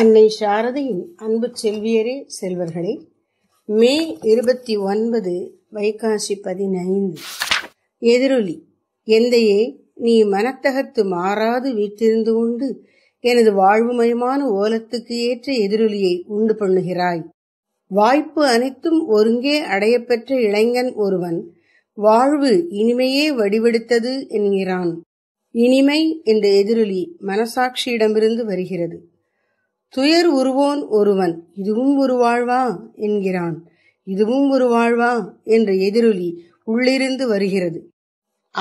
அன்னை சாரதையின் அன்பு செல்வியரே செல்வர்களே மே இருபத்தி ஒன்பது வைகாசி பதினைந்து எதிரொலி எந்தையே நீ மனத்தகத்து மாறாது வீட்டிருந்து உண்டு எனது வாழ்வுமயமான ஓலத்துக்கு ஏற்ற எதிரொலியை உண்டு பண்ணுகிறாய் வாய்ப்பு அனைத்தும் ஒருங்கே அடையப்பெற்ற இளைஞன் ஒருவன் வாழ்வு இனிமையே வடிவெடுத்தது என்கிறான் இனிமை என்ற எதிரொலி மனசாட்சியிடமிருந்து வருகிறது துயர் உருவோன் ஒருவன் இதுவும் ஒரு வாழ்வா என்கிறான் இதுவும் ஒரு வாழ்வா என்ற எதிரொலி உள்ளிருந்து வருகிறது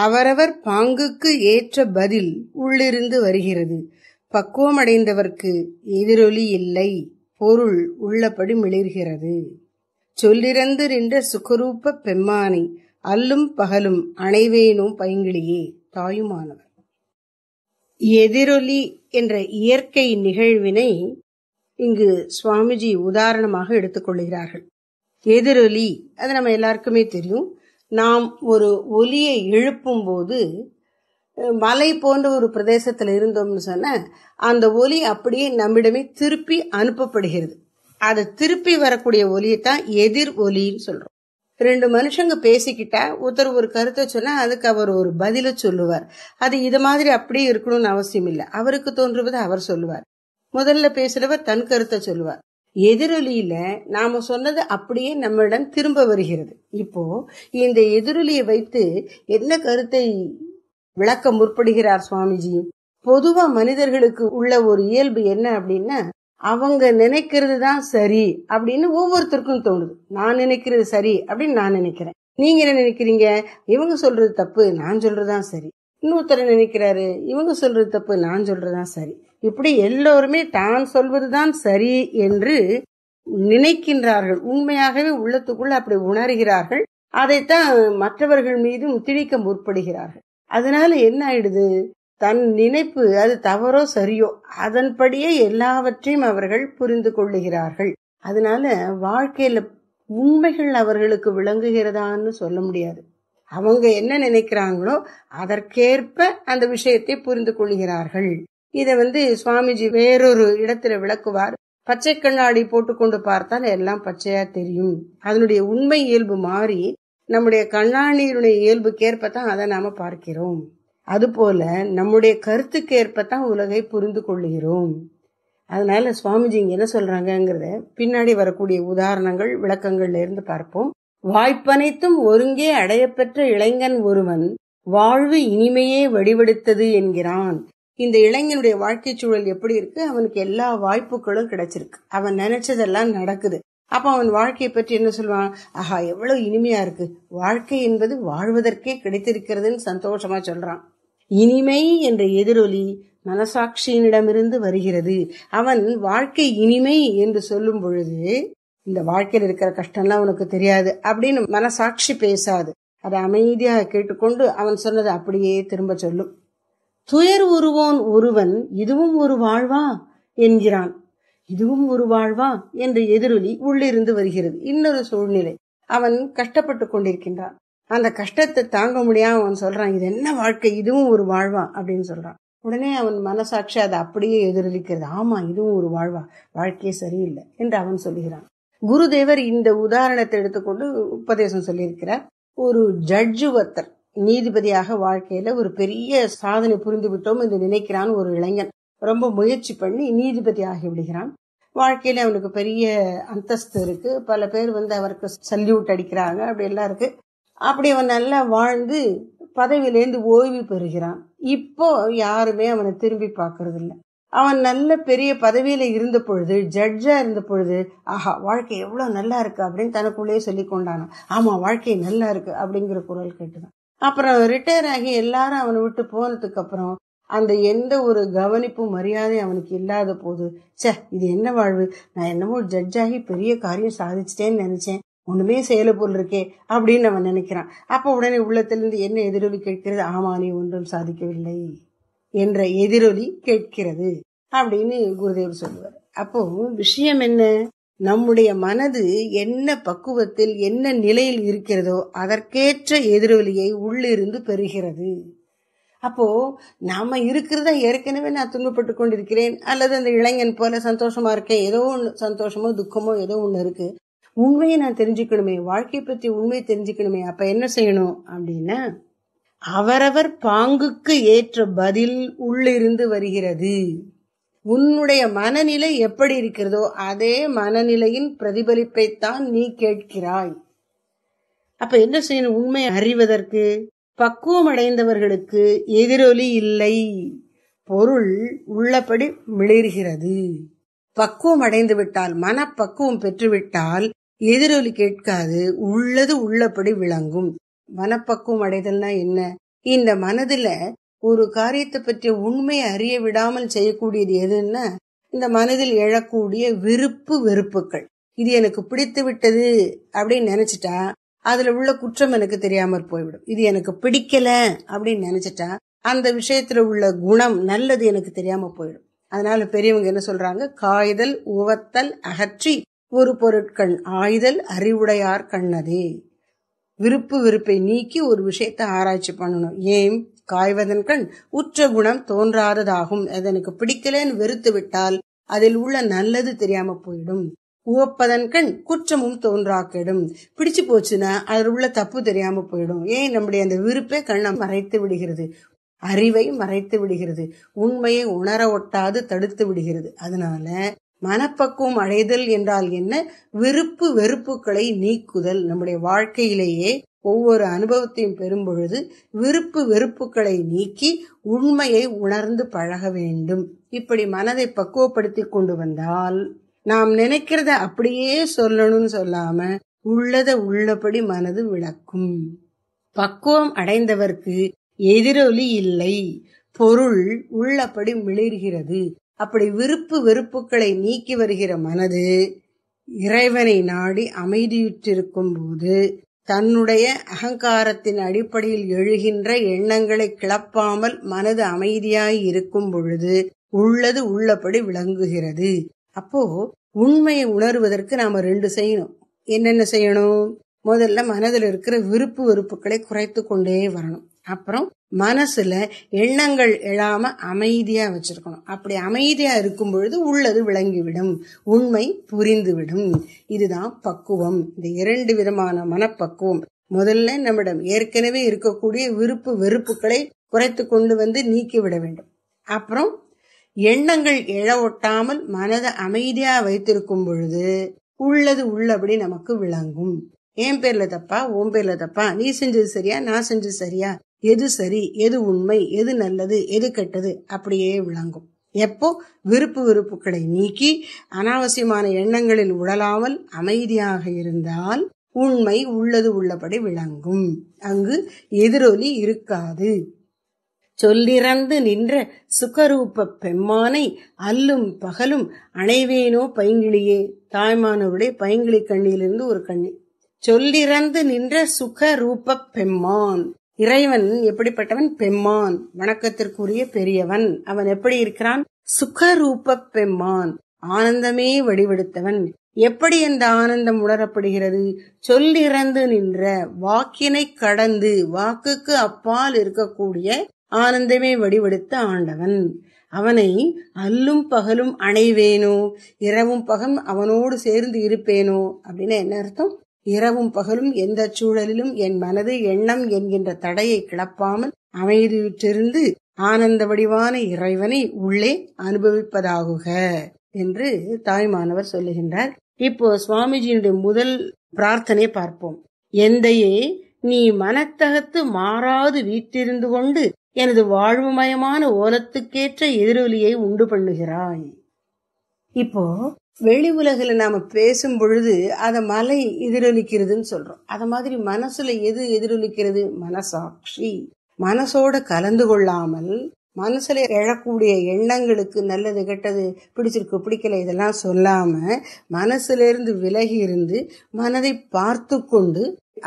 அவரவர் பாங்குக்கு ஏற்ற பதில் உள்ளிருந்து வருகிறது பக்குவமடைந்தவர்க்கு எதிரொலி இல்லை பொருள் உள்ளபடி மிளிர்கிறது சொல்லிறந்து நின்ற சுகரூப பெம்மானை அல்லும் பகலும் அனைவேனும் பைங்கிளியே தாயுமானவர் எதிரொலி என்ற இயற்கை நிகழ்வினை இங்கு சுவாமிஜி உதாரணமாக எடுத்துக்கொள்கிறார்கள் எதிரொலி அது நம்ம எல்லாருக்குமே தெரியும் நாம் ஒரு ஒலியை எழுப்பும் போது மலை போன்ற ஒரு பிரதேசத்தில் இருந்தோம்னு சொன்ன அந்த ஒலி அப்படியே நம்மிடமே திருப்பி அனுப்பப்படுகிறது அதை திருப்பி வரக்கூடிய ஒலியை தான் எதிர் ஒலின்னு சொல்றோம் ரெண்டு மனுஷங்க பேசிக்கிட்டா ஒருத்தர் ஒரு கருத்தை சொன்னால் அதுக்கு அவர் ஒரு பதிலை சொல்லுவார் அது இது மாதிரி அப்படியே இருக்கணும்னு அவசியம் இல்லை அவருக்கு தோன்றுவது அவர் சொல்லுவார் முதல்ல பேசுறவர் தன் கருத்தை சொல்லுவார் எதிரொலியில நாம சொன்னது அப்படியே நம்மளிடம் திரும்ப வருகிறது இப்போ இந்த எதிரொலியை வைத்து என்ன கருத்தை விளக்க முற்படுகிறார் சுவாமிஜி பொதுவா மனிதர்களுக்கு உள்ள ஒரு இயல்பு என்ன அப்படின்னா அவங்க நினைக்கிறது தான் சரி அப்படின்னு ஒவ்வொருத்தருக்கும் தோணுது நான் நினைக்கிறது சரி அப்படின்னு நான் நினைக்கிறேன் நீங்க என்ன நினைக்கிறீங்க இவங்க சொல்றது தப்பு நான் சொல்றதுதான் சரி இன்னொருத்தர் நினைக்கிறாரு இவங்க சொல்றது தப்பு நான் சொல்றதுதான் சரி இப்படி எல்லோருமே தான் சொல்வதுதான் சரி என்று நினைக்கின்றார்கள் உண்மையாகவே உள்ளத்துக்குள்ள அப்படி உணர்கிறார்கள் அதைத்தான் மற்றவர்கள் மீதும் திணிக்க முற்படுகிறார்கள் அதனால என்ன ஆயிடுது தன் நினைப்பு அது தவறோ சரியோ அதன்படியே எல்லாவற்றையும் அவர்கள் புரிந்து கொள்ளுகிறார்கள் அதனால வாழ்க்கையில உண்மைகள் அவர்களுக்கு விளங்குகிறதான்னு சொல்ல முடியாது அவங்க என்ன நினைக்கிறாங்களோ அதற்கேற்ப அந்த விஷயத்தை புரிந்து கொள்கிறார்கள் இதை வந்து சுவாமிஜி வேறொரு இடத்துல விளக்குவார் பச்சை கண்ணாடி போட்டுக்கொண்டு பார்த்தால் எல்லாம் பச்சையா தெரியும் அதனுடைய உண்மை இயல்பு மாறி நம்முடைய கண்ணாடியினுடைய இயல்புக்கேற்பத்தான் அதை நாம பார்க்கிறோம் அதுபோல நம்முடைய கருத்துக்கேற்ப தான் உலகை புரிந்து கொள்கிறோம் அதனால சுவாமிஜி இங்க என்ன சொல்றாங்கிறத பின்னாடி வரக்கூடிய உதாரணங்கள் விளக்கங்கள்ல இருந்து பார்ப்போம் வாய்ப்பனைத்தும் ஒருங்கே அடையப்பெற்ற இளைஞன் ஒருவன் வாழ்வு இனிமையே வடிவெடுத்தது என்கிறான் இந்த இளைஞனுடைய வாழ்க்கை சூழல் எப்படி இருக்கு அவனுக்கு எல்லா வாய்ப்புகளும் கிடைச்சிருக்கு அவன் நினைச்சதெல்லாம் நடக்குது அப்ப அவன் வாழ்க்கையை பற்றி என்ன சொல்லுவான் ஆஹா எவ்வளவு இனிமையா இருக்கு வாழ்க்கை என்பது வாழ்வதற்கே கிடைத்திருக்கிறதுன்னு சந்தோஷமா சொல்றான் இனிமை என்ற எதிரொலி மனசாட்சியினிடமிருந்து வருகிறது அவன் வாழ்க்கை இனிமை என்று சொல்லும் பொழுது இந்த வாழ்க்கையில் இருக்கிற கஷ்டம்லாம் உனக்கு தெரியாது அப்படின்னு மனசாட்சி பேசாது அதை அமைதியாக கேட்டுக்கொண்டு அவன் சொன்னது அப்படியே திரும்ப சொல்லும் துயர் உருவோன் ஒருவன் இதுவும் ஒரு வாழ்வா என்கிறான் இதுவும் ஒரு வாழ்வா என்ற எதிரொலி உள்ளிருந்து வருகிறது இன்னொரு சூழ்நிலை அவன் கஷ்டப்பட்டு கொண்டிருக்கின்றான் அந்த கஷ்டத்தை தாங்க முடியாமல் அவன் சொல்கிறான் இது என்ன வாழ்க்கை இதுவும் ஒரு வாழ்வா அப்படின்னு சொல்கிறான் உடனே அவன் மனசாட்சி அதை அப்படியே எதிரொலிக்கிறது ஆமாம் இதுவும் ஒரு வாழ்வா வாழ்க்கையே சரியில்லை என்று அவன் சொல்லுகிறான் குருதேவர் இந்த உதாரணத்தை எடுத்துக்கொண்டு உபதேசம் சொல்லியிருக்கிறார் ஒரு ஜட்ஜு ஒருத்தர் நீதிபதியாக வாழ்க்கையில ஒரு பெரிய சாதனை புரிந்து விட்டோம் என்று நினைக்கிறான் ஒரு இளைஞன் ரொம்ப முயற்சி பண்ணி நீதிபதி ஆகி விடுகிறான் வாழ்க்கையில அவனுக்கு பெரிய அந்தஸ்து இருக்கு பல பேர் வந்து அவருக்கு சல்யூட் அடிக்கிறாங்க அப்படி எல்லாம் இருக்கு அப்படி அவன் நல்லா வாழ்ந்து பதவியிலேருந்து ஓய்வு பெறுகிறான் இப்போ யாருமே அவனை திரும்பி பார்க்கறதில்ல அவன் நல்ல பெரிய பதவியில் இருந்த பொழுது ஜட்ஜாக இருந்த பொழுது ஆஹா வாழ்க்கை எவ்வளோ நல்லா இருக்கு அப்படின்னு தனக்குள்ளேயே சொல்லி கொண்டானான் ஆமாம் வாழ்க்கை நல்லா இருக்கு அப்படிங்கிற குரல் கேட்டுதான் அப்புறம் ரிட்டையர் ஆகி எல்லாரும் அவனை விட்டு போனதுக்கு அப்புறம் அந்த எந்த ஒரு கவனிப்பும் மரியாதையும் அவனுக்கு இல்லாத போது சே இது என்ன வாழ்வு நான் என்னமோ ஜட்ஜாகி பெரிய காரியம் சாதிச்சிட்டேன்னு நினைச்சேன் ஒன்றுமே போல் இருக்கே அப்படின்னு நம்ம நினைக்கிறான் அப்போ உடனே உள்ளத்திலிருந்து என்ன எதிரொலி கேட்கிறது ஆமா நீ ஒன்றும் சாதிக்கவில்லை என்ற எதிரொலி கேட்கிறது அப்படின்னு குருதேவர் சொல்லுவார் அப்போ விஷயம் என்ன நம்முடைய மனது என்ன பக்குவத்தில் என்ன நிலையில் இருக்கிறதோ அதற்கேற்ற எதிரொலியை உள்ளிருந்து பெறுகிறது அப்போ நாம இருக்கிறதா ஏற்கனவே நான் துன்பப்பட்டு கொண்டிருக்கிறேன் அல்லது அந்த இளைஞன் போல சந்தோஷமா இருக்கேன் ஏதோ ஒன்று சந்தோஷமோ துக்கமோ ஏதோ ஒன்று இருக்கு உண்மையை நான் தெரிஞ்சுக்கணுமே வாழ்க்கை பற்றி உண்மையை தெரிஞ்சுக்கணுமே அப்ப என்ன செய்யணும் அப்படின்னா அவரவர் பாங்குக்கு ஏற்ற பதில் உள்ளிருந்து வருகிறது உன்னுடைய மனநிலை எப்படி இருக்கிறதோ அதே மனநிலையின் பிரதிபலிப்பைத்தான் நீ கேட்கிறாய் அப்ப என்ன செய்யணும் உண்மை அறிவதற்கு பக்குவம் அடைந்தவர்களுக்கு எதிரொலி இல்லை பொருள் உள்ளபடி மிளிர்கிறது பக்குவம் அடைந்து விட்டால் மனப்பக்குவம் பெற்றுவிட்டால் எதிரொலி கேட்காது உள்ளது உள்ளபடி விளங்கும் மனப்பக்குவம் அடைதல்னா என்ன இந்த மனதுல ஒரு காரியத்தை பற்றிய உண்மை அறிய விடாமல் செய்யக்கூடியது எதுன்னா இந்த மனதில் எழக்கூடிய விருப்பு வெறுப்புகள் இது எனக்கு பிடித்து விட்டது அப்படின்னு நினைச்சிட்டா அதுல உள்ள குற்றம் எனக்கு தெரியாம போய்விடும் இது எனக்கு பிடிக்கல அப்படின்னு நினைச்சிட்டா அந்த விஷயத்துல உள்ள குணம் நல்லது எனக்கு தெரியாம போயிடும் அதனால பெரியவங்க என்ன சொல்றாங்க காய்தல் உவத்தல் அகற்றி ஒரு பொருட்கள் ஆய்தல் அறிவுடையார் கண்ணதே விருப்பு விருப்பை நீக்கி ஒரு விஷயத்தை ஆராய்ச்சி பண்ணணும் ஏன் காய்வதன் கண் உற்ற குணம் தோன்றாததாகும் அது எனக்கு பிடிக்கலன்னு வெறுத்து விட்டால் அதில் உள்ள நல்லது தெரியாம போயிடும் உவப்பதன் கண் குற்றமும் தோன்றாக்கிடும் பிடிச்சு போச்சுன்னா அதில் உள்ள தப்பு தெரியாம போயிடும் ஏன் நம்முடைய அந்த விருப்பே கண்ணை மறைத்து விடுகிறது அறிவை மறைத்து விடுகிறது உண்மையை உணர ஒட்டாது தடுத்து விடுகிறது அதனால மனப்பக்குவம் அடைதல் என்றால் என்ன விருப்பு வெறுப்புகளை நீக்குதல் நம்முடைய வாழ்க்கையிலேயே ஒவ்வொரு அனுபவத்தையும் பெறும்பொழுது விருப்பு வெறுப்புகளை நீக்கி உண்மையை உணர்ந்து பழக வேண்டும் இப்படி மனதை பக்குவப்படுத்தி கொண்டு வந்தால் நாம் நினைக்கிறத அப்படியே சொல்லணும்னு சொல்லாம உள்ளத உள்ளபடி மனது விளக்கும் பக்குவம் அடைந்தவர்க்கு எதிரொலி இல்லை பொருள் உள்ளபடி மிளிர்கிறது அப்படி விருப்பு வெறுப்புகளை நீக்கி வருகிற மனது இறைவனை நாடி அமைதியுற்றிருக்கும் போது தன்னுடைய அகங்காரத்தின் அடிப்படையில் எழுகின்ற எண்ணங்களை கிளப்பாமல் மனது அமைதியாய் இருக்கும் பொழுது உள்ளது உள்ளபடி விளங்குகிறது அப்போ உண்மையை உணர்வதற்கு நாம ரெண்டு செய்யணும் என்னென்ன செய்யணும் முதல்ல மனதில் இருக்கிற விருப்பு வெறுப்புகளை குறைத்து கொண்டே வரணும் அப்புறம் மனசுல எண்ணங்கள் எழாம அமைதியா வச்சிருக்கணும் அப்படி அமைதியா இருக்கும் பொழுது உள்ளது விளங்கிவிடும் உண்மை புரிந்துவிடும் இதுதான் பக்குவம் இந்த இரண்டு விதமான மனப்பக்குவம் முதல்ல நம்மிடம் ஏற்கனவே இருக்கக்கூடிய விருப்பு வெறுப்புகளை குறைத்து கொண்டு வந்து நீக்கிவிட வேண்டும் அப்புறம் எண்ணங்கள் எழ ஒட்டாமல் மனதை அமைதியா வைத்திருக்கும் பொழுது உள்ளது உள்ளபடி நமக்கு விளங்கும் என் பேர்ல தப்பா உன் பேர்ல தப்பா நீ செஞ்சது சரியா நான் செஞ்சது சரியா எது சரி எது உண்மை எது நல்லது எது கெட்டது அப்படியே விளங்கும் எப்போ விருப்பு விருப்புகளை நீக்கி அனாவசியமான எண்ணங்களில் உடலாமல் அமைதியாக இருந்தால் உண்மை உள்ளது உள்ளபடி விளங்கும் அங்கு எதிரொலி இருக்காது சொல்லிறந்து நின்ற சுகரூப பெம்மானை அல்லும் பகலும் அணைவேனோ பைங்கிளியே தாய்மானவருடைய பைங்கிளி கண்ணியிலிருந்து ஒரு கண்ணி சொல்லிறந்து நின்ற சுகரூப பெம்மான் இறைவன் எப்படிப்பட்டவன் பெம்மான் வணக்கத்திற்குரிய பெரியவன் அவன் எப்படி இருக்கிறான் சுகரூப பெம்மான் ஆனந்தமே வடிவெடுத்தவன் எப்படி அந்த ஆனந்தம் உணரப்படுகிறது சொல்லிறந்து நின்ற வாக்கினை கடந்து வாக்குக்கு அப்பால் இருக்கக்கூடிய ஆனந்தமே வடிவெடுத்த ஆண்டவன் அவனை அல்லும் பகலும் அணைவேனோ இரவும் பகலும் அவனோடு சேர்ந்து இருப்பேனோ அப்படின்னு என்ன அர்த்தம் இரவும் பகலும் எந்த சூழலிலும் என் மனது எண்ணம் என்கின்ற தடையை கிளப்பாமல் அமைதியுற்றிருந்து ஆனந்த வடிவான இறைவனை உள்ளே அனுபவிப்பதாகுக என்று தாய்மானவர் சொல்லுகின்றார் இப்போ சுவாமிஜியினுடைய முதல் பிரார்த்தனை பார்ப்போம் எந்தையே நீ மனத்தகத்து மாறாது வீட்டிருந்து கொண்டு எனது வாழ்வுமயமான ஓலத்துக்கேற்ற எதிரொலியை உண்டு பண்ணுகிறாய் இப்போ வெளி உலகில் நாம் பேசும் பொழுது அதை மலை எதிரொலிக்கிறதுன்னு சொல்கிறோம் அதை மாதிரி மனசில் எது எதிரொலிக்கிறது மனசாட்சி மனசோட கலந்து கொள்ளாமல் மனசில் எழக்கூடிய எண்ணங்களுக்கு நல்லது கெட்டது பிடிச்சிருக்கு பிடிக்கல இதெல்லாம் சொல்லாமல் மனசிலிருந்து விலகி இருந்து மனதை பார்த்து கொண்டு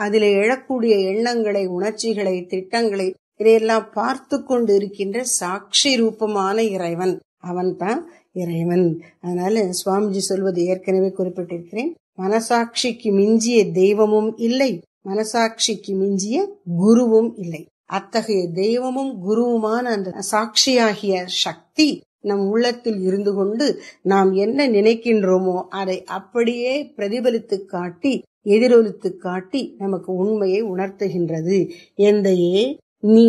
அதில் எழக்கூடிய எண்ணங்களை உணர்ச்சிகளை திட்டங்களை இதையெல்லாம் பார்த்து கொண்டு இருக்கின்ற சாட்சி ரூபமான இறைவன் அவன்தான் இறைவன் அதனால சுவாமிஜி சொல்வது ஏற்கனவே குறிப்பிட்டிருக்கிறேன் மனசாட்சிக்கு மிஞ்சிய தெய்வமும் இல்லை மனசாட்சிக்கு மிஞ்சிய குருவும் இல்லை அத்தகைய தெய்வமும் குருவுமான அந்த சாட்சியாகிய சக்தி நம் உள்ளத்தில் இருந்து கொண்டு நாம் என்ன நினைக்கின்றோமோ அதை அப்படியே பிரதிபலித்து காட்டி எதிரொலித்து காட்டி நமக்கு உண்மையை உணர்த்துகின்றது எந்தையே நீ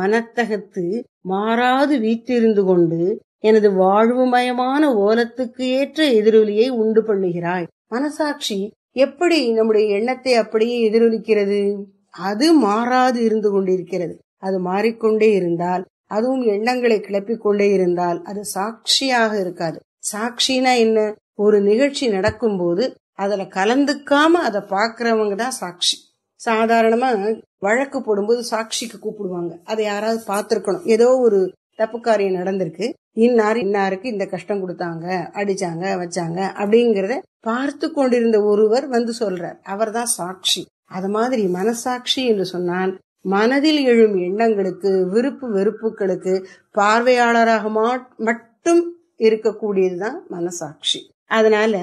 மனத்தகத்து மாறாது வீற்றிருந்து கொண்டு எனது வாழ்வுமயமான ஓலத்துக்கு ஏற்ற எதிரொலியை உண்டு பண்ணுகிறாய் மனசாட்சி எப்படி நம்முடைய எண்ணத்தை அப்படியே எதிரொலிக்கிறது அது மாறாது இருந்து கொண்டிருக்கிறது அது மாறிக்கொண்டே இருந்தால் அதுவும் எண்ணங்களை கிளப்பிக் கொண்டே இருந்தால் அது சாட்சியாக இருக்காது சாட்சினா என்ன ஒரு நிகழ்ச்சி நடக்கும் போது அதுல கலந்துக்காம அதை பாக்குறவங்க தான் சாட்சி சாதாரணமா வழக்கு போடும்போது சாட்சிக்கு கூப்பிடுவாங்க அதை யாராவது பார்த்துருக்கணும் ஏதோ ஒரு தப்பு காரியம் நடந்திருக்கு இன்னார் இன்னாருக்கு இந்த கஷ்டம் கொடுத்தாங்க அடிச்சாங்க வச்சாங்க அப்படிங்கிறத பார்த்து கொண்டிருந்த ஒருவர் வந்து சொல்றார் அவர் தான் சாட்சி அது மாதிரி மனசாட்சி என்று சொன்னால் மனதில் எழும் எண்ணங்களுக்கு விருப்பு வெறுப்புகளுக்கு பார்வையாளராக மட்டும் இருக்கக்கூடியதுதான் மனசாட்சி அதனால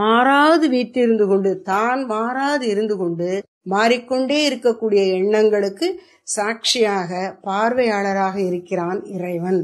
மாறாது வீட்டிருந்து கொண்டு தான் மாறாது இருந்து கொண்டு மாறிக்கொண்டே இருக்கக்கூடிய எண்ணங்களுக்கு சாட்சியாக பார்வையாளராக இருக்கிறான் இறைவன்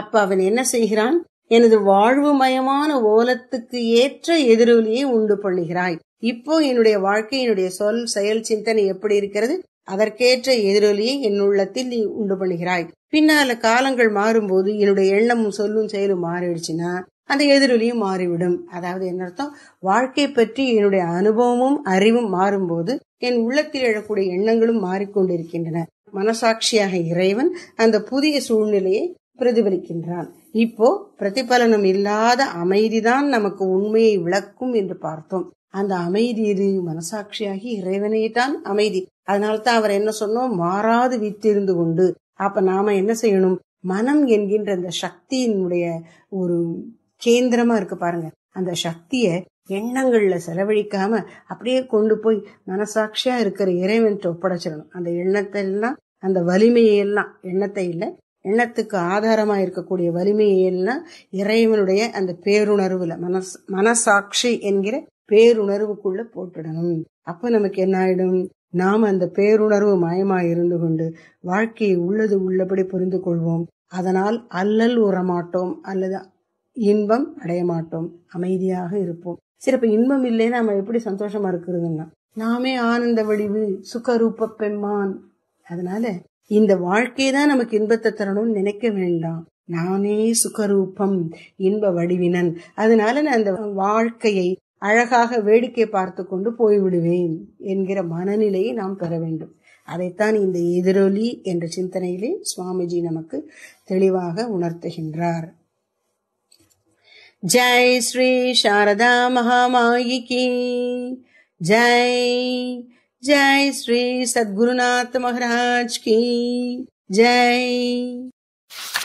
அப்ப அவன் என்ன செய்கிறான் எனது வாழ்வு மயமான ஓலத்துக்கு ஏற்ற எதிரொலியை உண்டு பண்ணுகிறாய் இப்போ என்னுடைய வாழ்க்கை என்னுடைய சொல் செயல் சிந்தனை எப்படி இருக்கிறது அதற்கேற்ற எதிரொலியை என் உள்ளத்தில் நீ உண்டு பண்ணுகிறாய் பின்னால காலங்கள் மாறும்போது என்னுடைய எண்ணமும் சொல்லும் செயலும் மாறிடுச்சுன்னா அந்த எதிரொலியும் மாறிவிடும் அதாவது என்ன அர்த்தம் வாழ்க்கை பற்றி என்னுடைய அனுபவமும் அறிவும் மாறும்போது என் உள்ளத்தில் எழக்கூடிய எண்ணங்களும் மாறிக்கொண்டிருக்கின்றன மனசாட்சியாக இறைவன் அந்த புதிய சூழ்நிலையை பிரதிபலிக்கின்றான் இப்போ பிரதிபலனம் இல்லாத அமைதிதான் நமக்கு உண்மையை விளக்கும் என்று பார்த்தோம் அந்த அமைதி இரு மனசாட்சியாகி இறைவனே தான் அமைதி அதனால்தான் அவர் என்ன சொன்னோம் மாறாது வித்திருந்து கொண்டு அப்ப நாம என்ன செய்யணும் மனம் என்கின்ற அந்த சக்தியினுடைய ஒரு கேந்திரமா இருக்கு பாருங்க அந்த சக்திய எண்ணங்கள்ல செலவழிக்காம அப்படியே கொண்டு போய் மனசாட்சியா இருக்கிற இறைவன் ஒப்படைச்சிடணும் அந்த எண்ணத்தை எல்லாம் அந்த வலிமையெல்லாம் எண்ணத்தை இல்லை எண்ணத்துக்கு ஆதாரமாக இருக்கக்கூடிய வலிமையை எல்லாம் இறைவனுடைய அந்த பேருணர்வில் மனஸ் மனசாட்சி என்கிற பேருணர்வுக்குள்ள போட்டுடணும் அப்ப நமக்கு என்ன ஆயிடும் நாம் அந்த பேருணர்வு மயமா இருந்து கொண்டு வாழ்க்கையை உள்ளது உள்ளபடி புரிந்து கொள்வோம் அதனால் அல்லல் உறமாட்டோம் அல்லது இன்பம் அடைய மாட்டோம் அமைதியாக இருப்போம் சிறப்ப இன்பம் இல்லைன்னு நம்ம எப்படி சந்தோஷமா இருக்கிறதுன்னா நாமே ஆனந்த வடிவு சுகரூப பெம்மான் அதனால இந்த வாழ்க்கையை தான் நமக்கு இன்பத்தை தரணும்னு நினைக்க வேண்டாம் நானே சுகரூபம் இன்ப வடிவினன் அதனால நான் அந்த வாழ்க்கையை அழகாக வேடிக்கை பார்த்து கொண்டு போய்விடுவேன் என்கிற மனநிலையை நாம் பெற வேண்டும் அதைத்தான் இந்த எதிரொலி என்ற சிந்தனையிலே சுவாமிஜி நமக்கு தெளிவாக உணர்த்துகின்றார் ஜெய் ஸ்ரீ சாரதா மகாமாயிக்கு ஜெய் जय श्री सदगुरुनाथ महाराज की जय